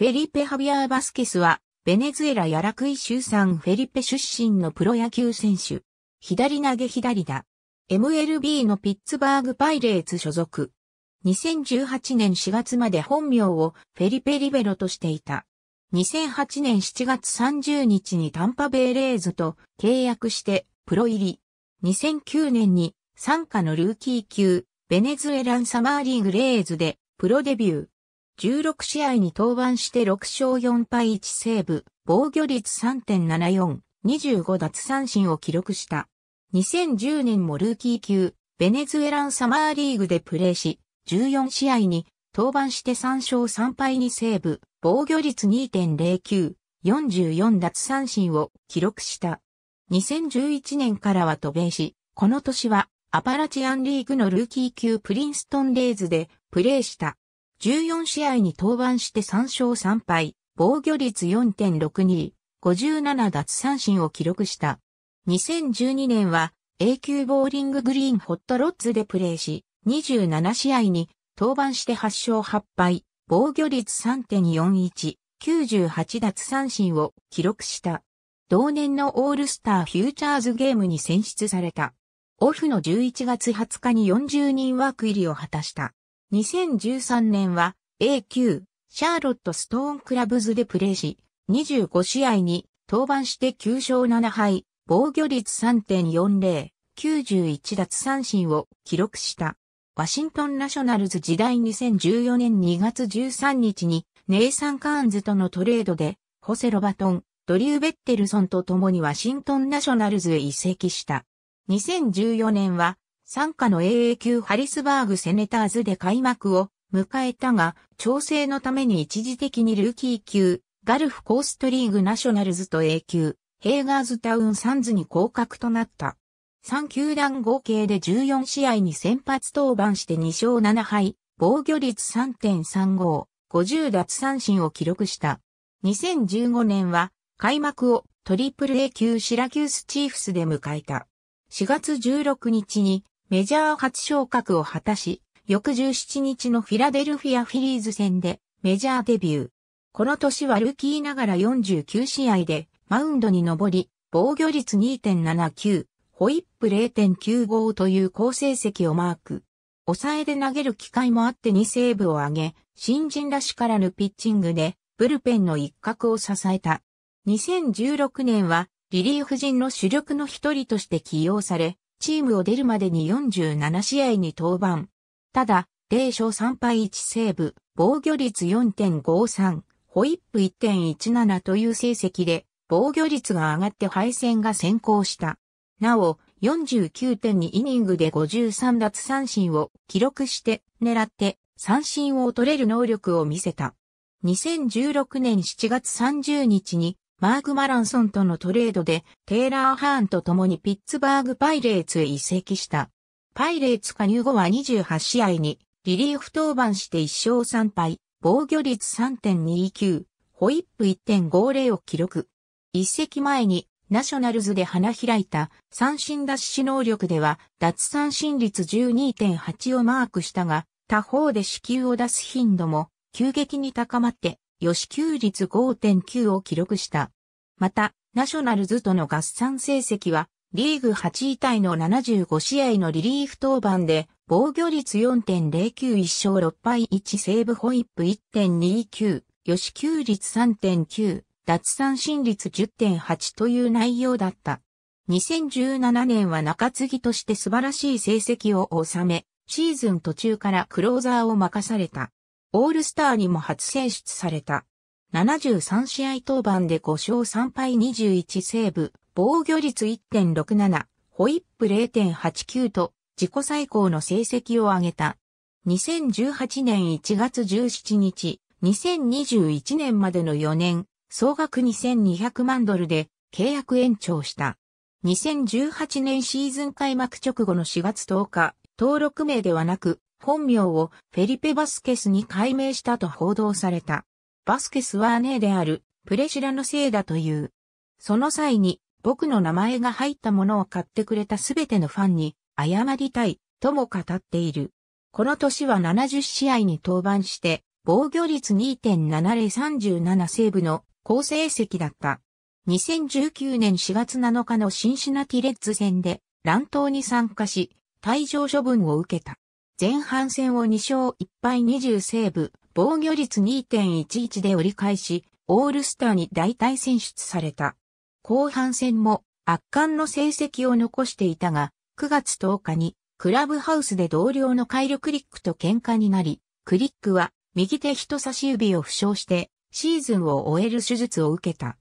フェリペ・ハビアー・バスケスは、ベネズエラヤラクイ州産フェリペ出身のプロ野球選手。左投げ左打。MLB のピッツバーグパイレーツ所属。2018年4月まで本名をフェリペ・リベロとしていた。2008年7月30日にタンパベイレーズと契約してプロ入り。2009年に参加のルーキー級ベネズエランサマーリーグレーズでプロデビュー。16試合に登板して6勝4敗1セーブ、防御率3.74、25奪三振を記録した。2010年もルーキー級、ベネズエランサマーリーグでプレーし、14試合に登板して3勝3敗2セーブ、防御率2.09、44奪三振を記録した。2011年からは渡米し、この年はアパラチアンリーグのルーキー級プリンストンレイズでプレーした。14試合に登板して3勝3敗、防御率4.62、57奪三振を記録した。2012年は A 級ボーリンググリーンホットロッツでプレーし、27試合に登板して8勝8敗、防御率3.41、98奪三振を記録した。同年のオールスターフューチャーズゲームに選出された。オフの11月20日に40人ワーク入りを果たした。2013年は A 級シャーロットストーンクラブズでプレーし、25試合に登板して9勝7敗、防御率3.40、91奪三振を記録した。ワシントンナショナルズ時代2014年2月13日にネイサン・カーンズとのトレードで、ホセ・ロバトン、ドリュー・ベッテルソンと共にワシントンナショナルズへ移籍した。2014年は参加の AA 級ハリスバーグセネターズで開幕を迎えたが、調整のために一時的にルーキー級、ガルフコーストリーグナショナルズと A 級、ヘーガーズタウンサンズに降格となった。3球団合計で14試合に先発登板して2勝7敗、防御率3.35、50奪三振を記録した。2015年は開幕をトリプル A 級シラキュースチーフスで迎えた。4月16日にメジャー初昇格を果たし、翌17日のフィラデルフィアフィリーズ戦でメジャーデビュー。この年はルーキーながら49試合でマウンドに上り、防御率2.79、ホイップ0.95という好成績をマーク。抑えで投げる機会もあって2セーブを挙げ、新人らしからぬピッチングで、ブルペンの一角を支えた。2016年は、リリーフ陣の主力の一人として起用され、チームを出るまでに47試合に登板。ただ、0勝3敗1セーブ、防御率4.53、ホイップ1.17という成績で、防御率が上がって敗戦が先行した。なお、49.2イニングで53奪三振を記録して狙って三振を取れる能力を見せた。2016年7月30日にマーク・マランソンとのトレードで、テイラー・ハーンと共にピッツバーグ・パイレーツへ移籍した。パイレーツ加入後は28試合に、リリーフ登板して1勝3敗、防御率3.29、ホイップ1.50を記録。移籍前に、ナショナルズで花開いた三振脱取能力では、脱三振率12.8をマークしたが、他方で死球を出す頻度も急激に高まって、吉給率5.9を記録した。また、ナショナルズとの合算成績は、リーグ8位タイの75試合のリリーフ登板で、防御率4.091勝6敗1セーブホイップ1.29、吉給率3.9、脱三振率10.8という内容だった。2017年は中継ぎとして素晴らしい成績を収め、シーズン途中からクローザーを任された。オールスターにも初選出された。73試合登板で5勝3敗21セーブ、防御率1.67、ホイップ0.89と自己最高の成績を上げた。2018年1月17日、2021年までの4年、総額2200万ドルで契約延長した。2018年シーズン開幕直後の4月10日、登録名ではなく、本名をフェリペ・バスケスに改名したと報道された。バスケスは姉であるプレシラのせいだという。その際に僕の名前が入ったものを買ってくれたすべてのファンに謝りたいとも語っている。この年は70試合に登板して、防御率2.7037セーブの好成績だった。2019年4月7日のシンシナティレッズ戦で乱闘に参加し、退場処分を受けた。前半戦を2勝1敗20セーブ、防御率2.11で折り返し、オールスターに大体選出された。後半戦も圧巻の成績を残していたが、9月10日にクラブハウスで同僚のカイル・クリックと喧嘩になり、クリックは右手人差し指を負傷してシーズンを終える手術を受けた。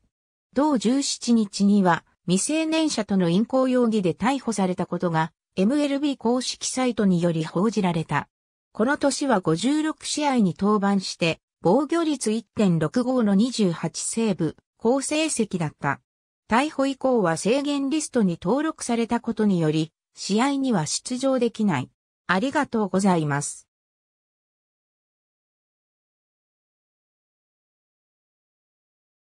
同17日には未成年者との淫行容疑で逮捕されたことが MLB 公式サイトにより報じられた。この年は56試合に登板して、防御率1.65の28セーブ、好成績だった。逮捕以降は制限リストに登録されたことにより、試合には出場できない。ありがとうございます。